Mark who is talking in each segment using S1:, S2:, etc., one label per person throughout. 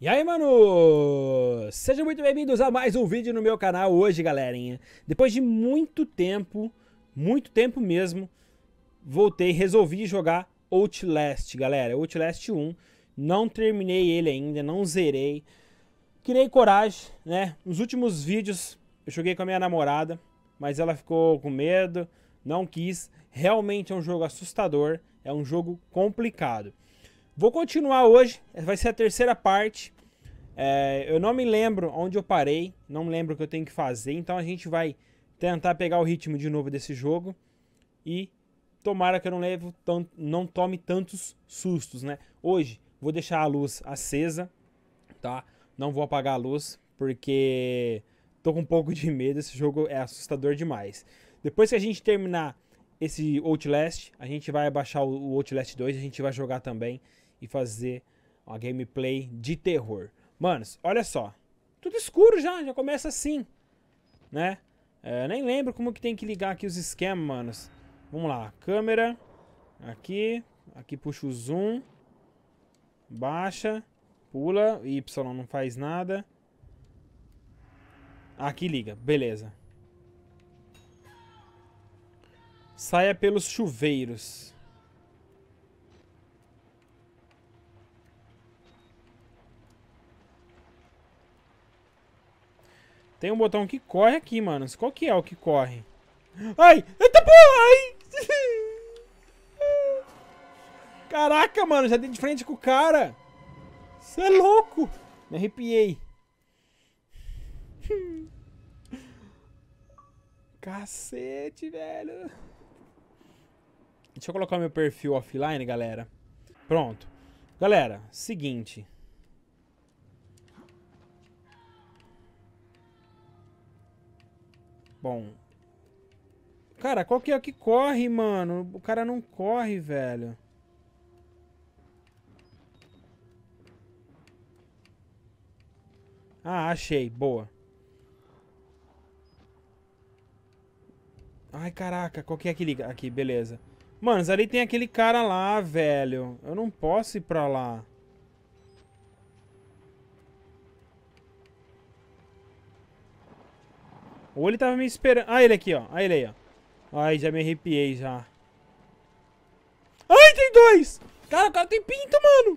S1: E aí, mano! Sejam muito bem-vindos a mais um vídeo no meu canal hoje, galerinha. Depois de muito tempo, muito tempo mesmo, voltei, resolvi jogar Outlast, galera. Outlast 1. Não terminei ele ainda, não zerei. Criei coragem, né? Nos últimos vídeos eu joguei com a minha namorada, mas ela ficou com medo, não quis. Realmente é um jogo assustador, é um jogo complicado. Vou continuar hoje, vai ser a terceira parte. É, eu não me lembro onde eu parei, não me lembro o que eu tenho que fazer, então a gente vai tentar pegar o ritmo de novo desse jogo e tomara que eu não leve tanto, não tome tantos sustos, né? Hoje vou deixar a luz acesa, tá? Não vou apagar a luz porque tô com um pouco de medo, esse jogo é assustador demais. Depois que a gente terminar esse Outlast, a gente vai baixar o Outlast 2, a gente vai jogar também e fazer uma gameplay de terror. Manos, olha só. Tudo escuro já, já começa assim, né? É, nem lembro como que tem que ligar aqui os esquemas, manos. Vamos lá, câmera, aqui, aqui puxa o zoom, baixa, pula, Y não faz nada. Aqui liga, beleza. Saia pelos chuveiros. Tem um botão que corre aqui, mano. Qual que é o que corre? Ai! Eita porra! Ai! Caraca, mano, já dei de frente com o cara. Você é louco. Me arrepiei. Cacete, velho. Deixa eu colocar meu perfil offline, galera. Pronto. Galera, seguinte. Bom. Cara, qual que é que corre, mano? O cara não corre, velho. Ah, achei. Boa. Ai, caraca. Qual que é aquele... Aqui, beleza. Mano, ali tem aquele cara lá, velho. Eu não posso ir pra lá. Ou ele tava me esperando. Ah, ele aqui, ó. Ah, ele aí, ó. Ai, já me arrepiei já. Ai, tem dois! Cara, o cara tem pinto, mano!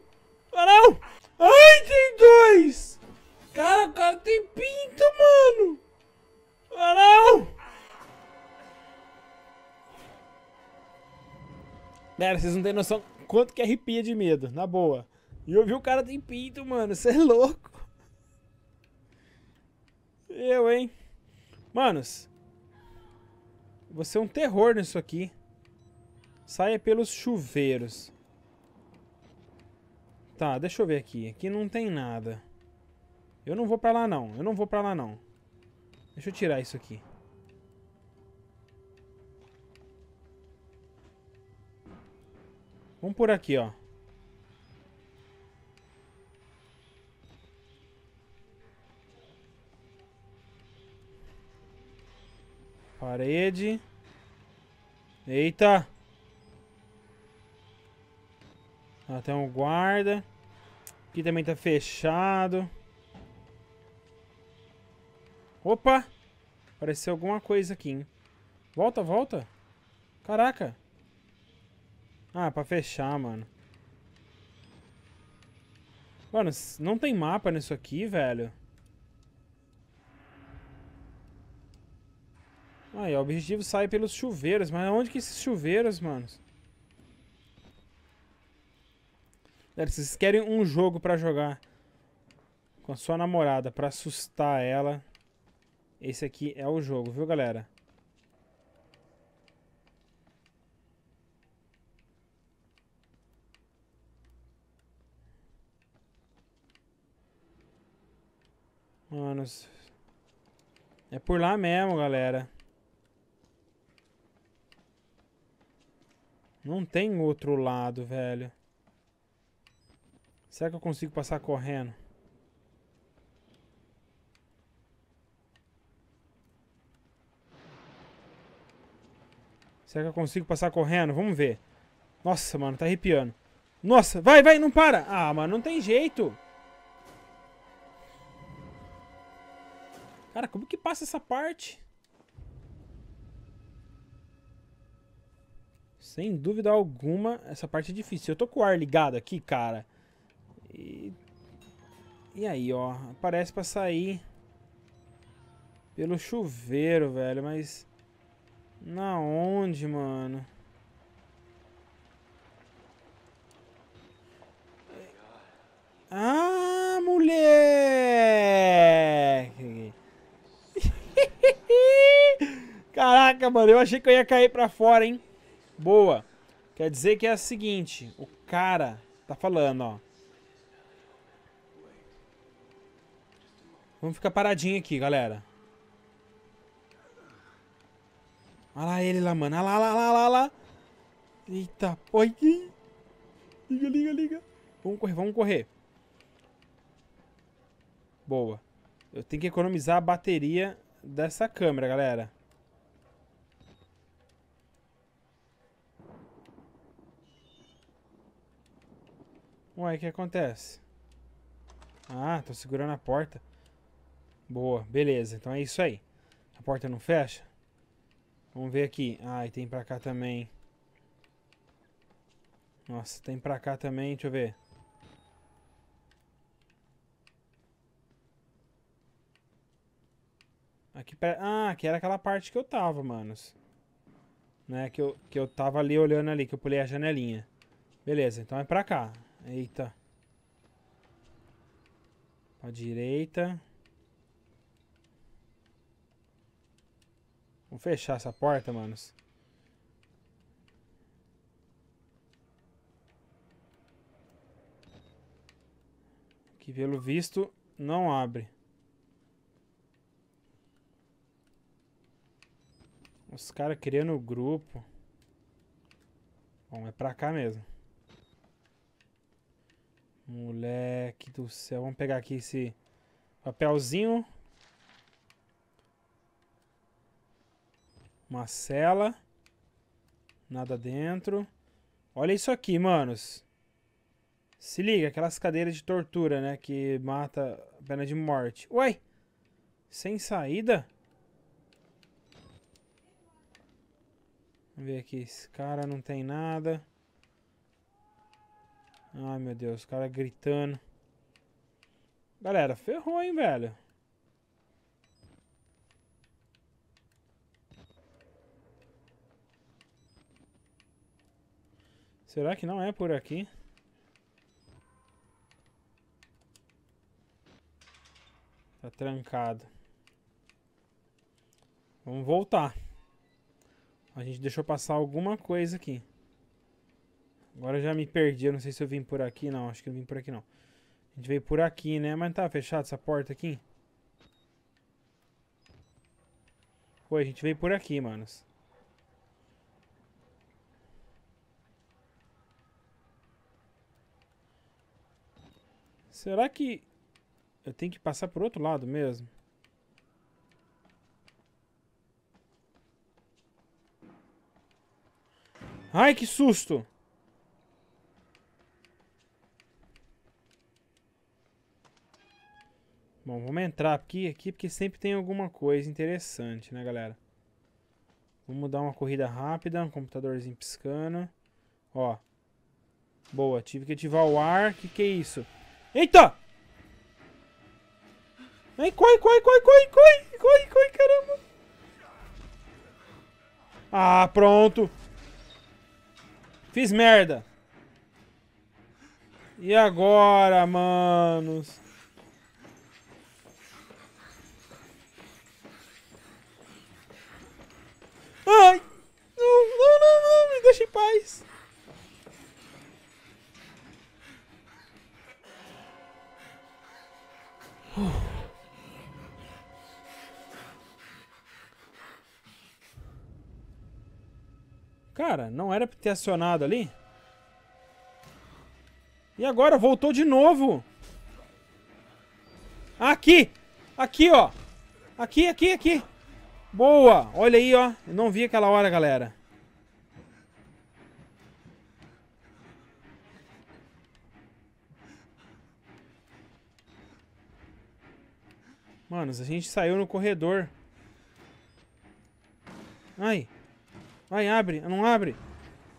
S1: não! Ai, tem dois! Cara, o cara tem pinto, mano! não! Galera, vocês não têm noção quanto que arrepia de medo, na boa. E eu vi o cara tem pinto, mano. Você é louco. Eu, hein? Manos, você é um terror nisso aqui. Saia pelos chuveiros. Tá, deixa eu ver aqui. Aqui não tem nada. Eu não vou pra lá, não. Eu não vou pra lá, não. Deixa eu tirar isso aqui. Vamos por aqui, ó. Parede. Eita. Até um guarda. Aqui também tá fechado. Opa! Apareceu alguma coisa aqui, hein? Volta, volta. Caraca. Ah, é pra fechar, mano. Mano, não tem mapa nisso aqui, velho. Aí, o objetivo sai pelos chuveiros. Mas onde que esses chuveiros, mano? Vocês querem um jogo pra jogar com a sua namorada, pra assustar ela. Esse aqui é o jogo, viu, galera? Manos. É por lá mesmo, galera. Não tem outro lado, velho. Será que eu consigo passar correndo? Será que eu consigo passar correndo? Vamos ver. Nossa, mano, tá arrepiando. Nossa, vai, vai, não para. Ah, mano, não tem jeito. Cara, como que passa essa parte? Sem dúvida alguma, essa parte é difícil. Eu tô com o ar ligado aqui, cara. E, e aí, ó. Parece pra sair pelo chuveiro, velho. Mas na onde, mano? Ah, moleque! Caraca, mano, eu achei que eu ia cair pra fora, hein? Boa. Quer dizer que é a seguinte, o cara tá falando, ó. Vamos ficar paradinho aqui, galera. Olha lá ele lá, mano. Olha lá, olha lá, olha lá. Eita, oi. Liga, liga, liga. Vamos correr, vamos correr. Boa. Eu tenho que economizar a bateria dessa câmera, galera. aí o que acontece? Ah, tô segurando a porta. Boa, beleza. Então é isso aí. A porta não fecha? Vamos ver aqui. Ah, e tem pra cá também. Nossa, tem pra cá também. Deixa eu ver. Aqui pra... Ah, aqui era aquela parte que eu tava, manos. Né, que eu, que eu tava ali olhando ali, que eu pulei a janelinha. Beleza, então é pra cá. Eita. Pra direita. Vamos fechar essa porta, manos. Que pelo visto não abre. Os caras criando o grupo. Bom, é pra cá mesmo. Moleque do céu. Vamos pegar aqui esse papelzinho. Uma cela. Nada dentro. Olha isso aqui, manos. Se liga, aquelas cadeiras de tortura, né? Que mata a pena de morte. Uai! Sem saída? Vamos ver aqui. Esse cara não tem nada. Ai, meu Deus, o cara gritando. Galera, ferrou, hein, velho. Será que não é por aqui? Tá trancado. Vamos voltar. A gente deixou passar alguma coisa aqui. Agora eu já me perdi, eu não sei se eu vim por aqui, não. Acho que eu vim por aqui, não. A gente veio por aqui, né? Mas não tava tá fechada essa porta aqui? Pô, a gente veio por aqui, manos. Será que eu tenho que passar por outro lado mesmo? Ai, que susto! Bom, vamos entrar aqui, aqui porque sempre tem alguma coisa interessante, né, galera? Vamos dar uma corrida rápida, um computadorzinho piscando. Ó. Boa, tive que ativar o ar. Que que é isso? Eita! Ai, corre, corre, corre, corre, corre, corre, corre, caramba. Ah, pronto. Fiz merda. E agora, manos? Cara, não era pra ter acionado ali? E agora? Voltou de novo. Aqui! Aqui, ó. Aqui, aqui, aqui. Boa! Olha aí, ó. Eu não vi aquela hora, galera. Mano, a gente saiu no corredor. Ai. Vai, abre. Não abre.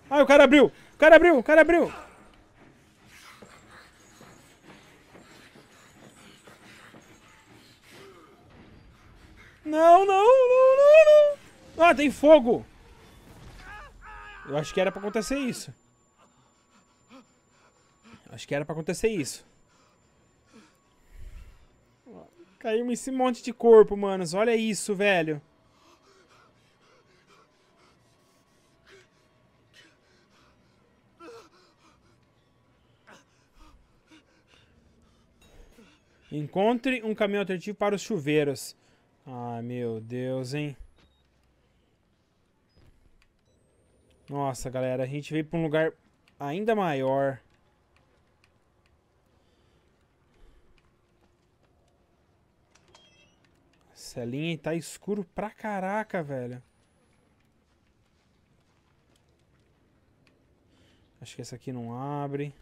S1: Ai, o cara abriu. O cara abriu. O cara abriu. Não, não, não, não, não. Ah, tem fogo. Eu acho que era pra acontecer isso. Acho que era pra acontecer isso. Caiu esse monte de corpo, manos. Olha isso, velho. Encontre um caminho alternativo para os chuveiros. Ai, meu Deus, hein? Nossa, galera, a gente veio para um lugar ainda maior. Celinha, está tá escuro pra caraca, velho. Acho que essa aqui não abre.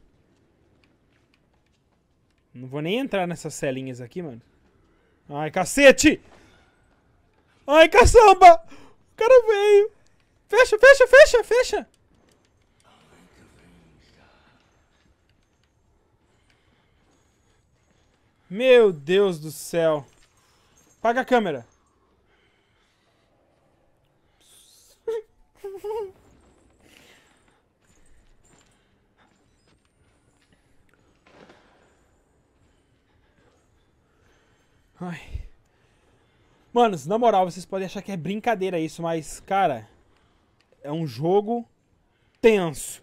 S1: Não vou nem entrar nessas celinhas aqui, mano. Ai, cacete! Ai, caçamba! O cara veio! Fecha, fecha, fecha, fecha! Meu Deus do céu. Paga a câmera. Ai. Manos, na moral, vocês podem achar que é brincadeira isso, mas, cara, é um jogo tenso.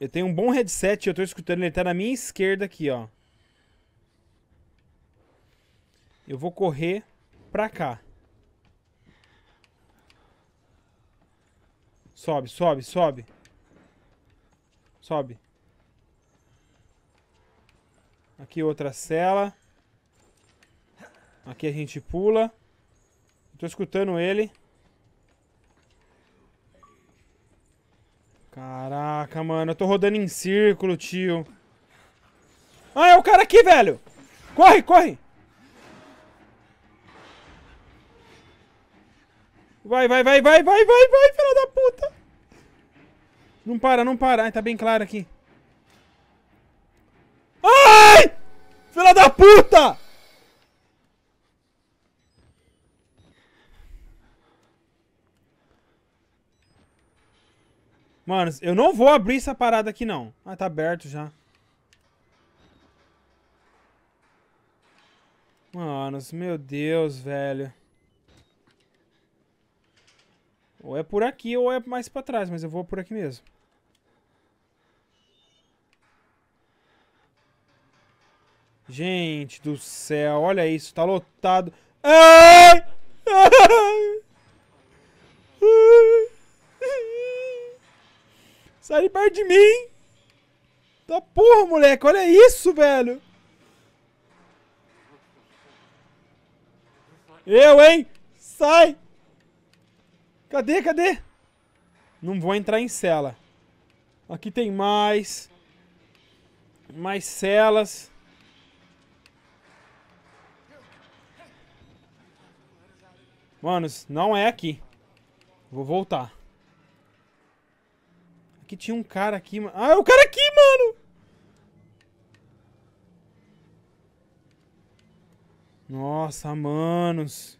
S1: Eu tenho um bom headset, eu tô escutando, ele tá na minha esquerda aqui, ó. Eu vou correr pra cá. Sobe, sobe, sobe. Sobe. Aqui outra cela. Aqui a gente pula. Estou escutando ele. Caraca, mano. Eu tô rodando em círculo, tio. Ah, é o cara aqui, velho. Corre, corre. Vai, vai, vai, vai, vai, vai, vai, filho da puta. Não para, não para. Ai, tá bem claro aqui. Ai! Filha da puta! Mano, eu não vou abrir essa parada aqui, não. Ah, tá aberto já. Mano, meu Deus, velho. Ou é por aqui ou é mais pra trás, mas eu vou por aqui mesmo. Gente do céu, olha isso, tá lotado. Ai! Ai! Sai de perto de mim! Tá porra, moleque, olha isso, velho! Eu, hein? Sai! Cadê, cadê? Não vou entrar em cela. Aqui tem mais. Mais celas. Manos, não é aqui. Vou voltar. Aqui tinha um cara aqui, mano. Ah, é o cara aqui, mano! Nossa, manos.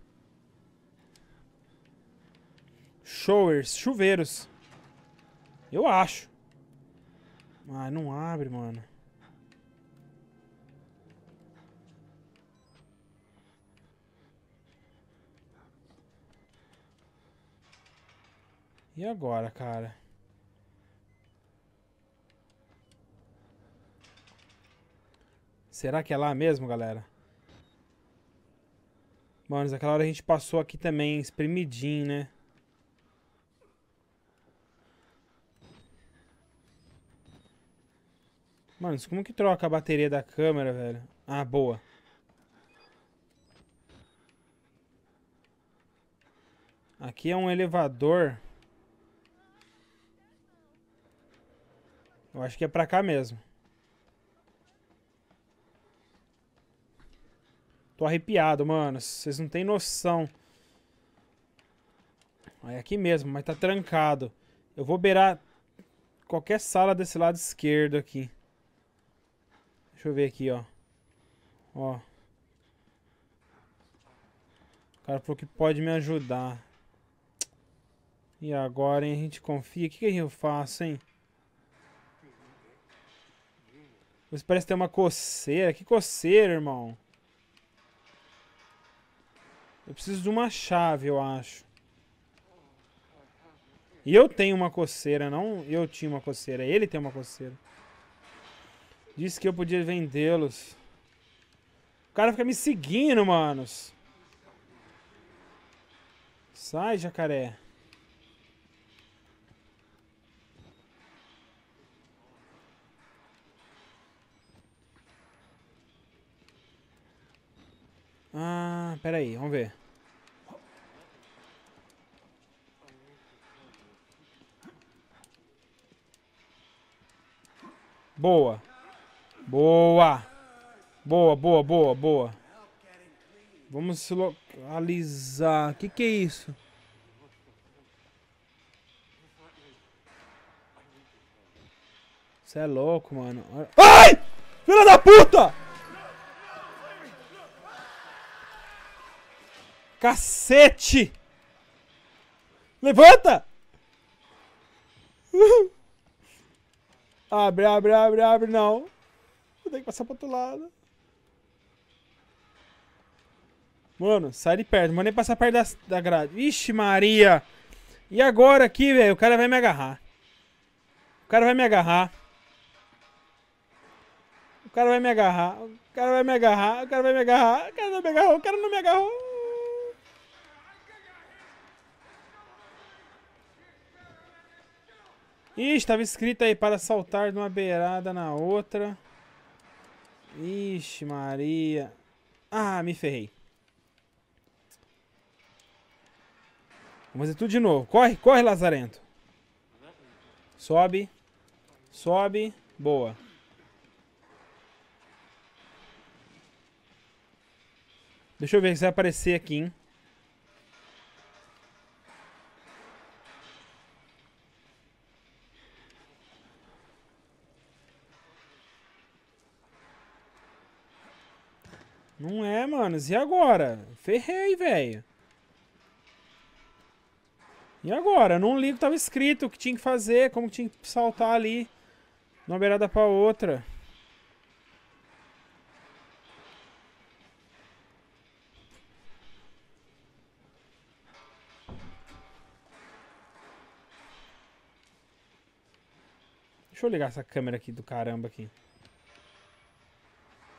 S1: Showers, chuveiros. Eu acho. Ah, não abre, mano. E agora, cara? Será que é lá mesmo, galera? Mano, naquela hora a gente passou aqui também, espremidinho, né? Mano, como que troca a bateria da câmera, velho? Ah, boa. Aqui é um elevador. Eu acho que é pra cá mesmo. Tô arrepiado, mano. Vocês não têm noção. É aqui mesmo, mas tá trancado. Eu vou beirar qualquer sala desse lado esquerdo aqui. Deixa eu ver aqui, ó. Ó. O cara falou que pode me ajudar. E agora, hein? A gente confia. O que, que eu faço, hein? Você parece ter uma coceira. Que coceira, irmão? Eu preciso de uma chave, eu acho. E eu tenho uma coceira, não eu tinha uma coceira. Ele tem uma coceira. Disse que eu podia vendê-los. O cara fica me seguindo, manos. Sai, jacaré. Ah, pera aí, vamos ver. Boa. Boa. Boa, boa, boa, boa. Vamos se localizar. O que, que é isso? Você é louco, mano. Ai! Filha da puta! Cacete! Levanta! abre, abre, abre, abre, não. Vou ter que passar pro outro lado. Mano, sai de perto. Mandei passar perto da, da grade. Ixi, Maria! E agora aqui, velho, o cara vai me agarrar. O cara vai me agarrar. O cara vai me agarrar. O cara vai me agarrar. O cara vai me agarrar. O cara não me agarrou. O cara não me agarrou. Ixi, estava escrito aí para saltar de uma beirada na outra. Ixi, Maria. Ah, me ferrei. Vamos fazer tudo de novo. Corre, corre, Lazarento. Sobe. Sobe. Boa. Deixa eu ver se vai aparecer aqui, hein? Não é, manos. E agora? Ferrei, velho. E agora? não li o que tava escrito, o que tinha que fazer, como tinha que saltar ali. De uma beirada pra outra. Deixa eu ligar essa câmera aqui do caramba aqui.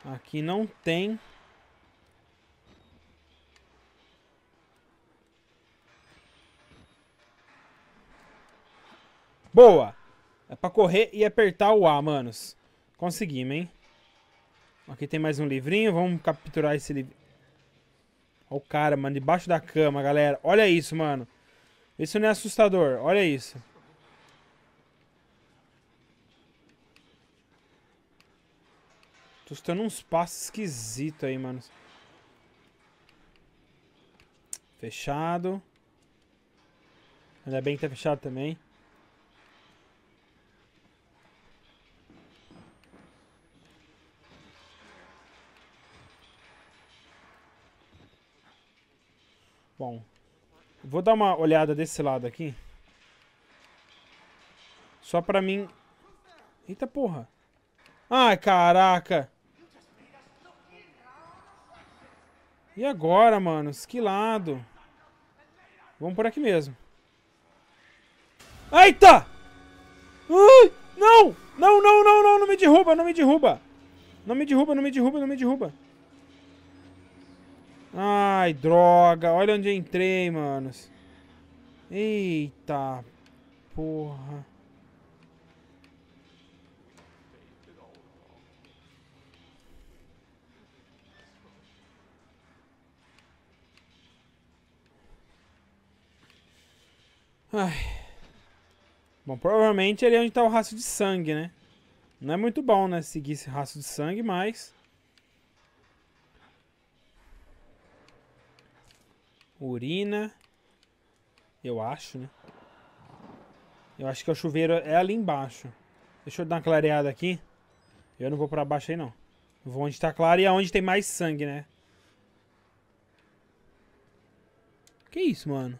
S1: Aqui não tem Boa! É pra correr e apertar o A, manos. Conseguimos, hein? Aqui tem mais um livrinho. Vamos capturar esse livro. Olha o cara, mano, debaixo da cama, galera. Olha isso, mano. Isso não é assustador. Olha isso. Tô estando uns passos esquisitos aí, mano. Fechado. Ainda bem que tá fechado também. Bom, vou dar uma olhada desse lado aqui. Só pra mim... Eita porra. Ai, caraca. E agora, mano? Que lado? Vamos por aqui mesmo. Eita! Ai, não! Não, não, não, não, não me derruba, não me derruba. Não me derruba, não me derruba, não me derruba. Ai, droga. Olha onde eu entrei, manos. Eita. Porra. Ai. Bom, provavelmente ali é onde tá o rastro de sangue, né? Não é muito bom, né? Seguir esse rastro de sangue, mas... Urina. Eu acho, né? Eu acho que o chuveiro é ali embaixo. Deixa eu dar uma clareada aqui. Eu não vou pra baixo aí, não. Eu vou onde tá claro e aonde é tem mais sangue, né? Que isso, mano?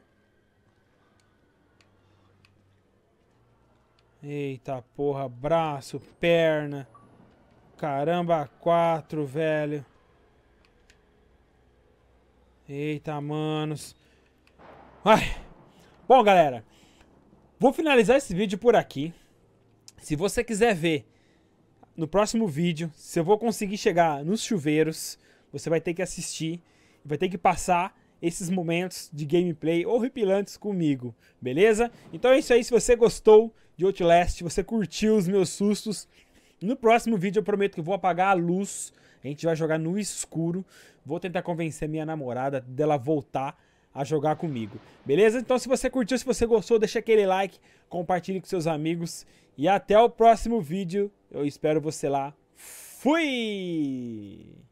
S1: Eita porra, braço, perna. Caramba, quatro, velho. Eita, manos. Ai. Bom, galera. Vou finalizar esse vídeo por aqui. Se você quiser ver no próximo vídeo, se eu vou conseguir chegar nos chuveiros, você vai ter que assistir. Vai ter que passar esses momentos de gameplay horripilantes comigo, beleza? Então é isso aí, se você gostou de Outlast, você curtiu os meus sustos, no próximo vídeo eu prometo que vou apagar a luz a gente vai jogar no escuro. Vou tentar convencer minha namorada dela voltar a jogar comigo. Beleza? Então se você curtiu, se você gostou, deixa aquele like, compartilhe com seus amigos e até o próximo vídeo. Eu espero você lá. Fui!